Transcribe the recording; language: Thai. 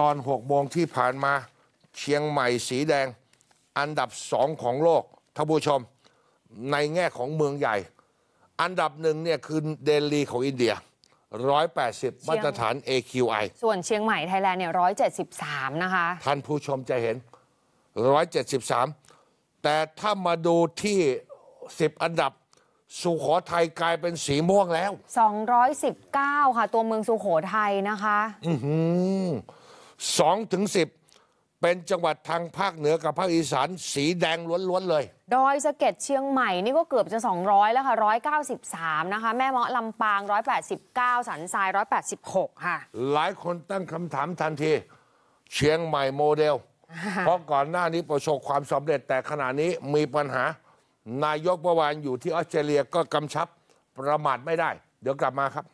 ตอน6โมงที่ผ่านมา เชียงใหม่สีแดง อันดับสองของโลก ท่านผู้ชมในแง่ของเมืองใหญ่ อันดับหนึ่งเนี่ยคือเดลีของอินเดีย180มาตรฐาน AQI ส่วนเชียงใหม่ไทยแลนด์เนี่ย173 นะคะ ท่านผู้ชมจะเห็น 173 แต่ถ้ามาดูที่ 10 อันดับ สุโขทัยกลายเป็นสีม่วงแล้ว 219 ค่ะ ตัวเมืองสุโขทัยนะคะ อือหือสองถึงสิบเป็นจังหวัดทางภาคเหนือกับภาคอีสาน สีแดงล้วนๆเลยดอยสะเก็ดเชียงใหม่นี่ก็เกือบจะ 200 แล้วค่ะ 193 นะคะ แม่เมาะลำปาง 189 สันทราย186 ค่ะ หลายคนตั้งคำถามทันที เชียงใหม่โมเดล เพราะก่อนหน้านี้ประสบความสำเร็จแต่ขณะนี้มีปัญหา นายกเมื่อวานอยู่ที่ออสเตรเลียก็กำชับประมาทไม่ได้ เดี๋ยวกลับมาครับ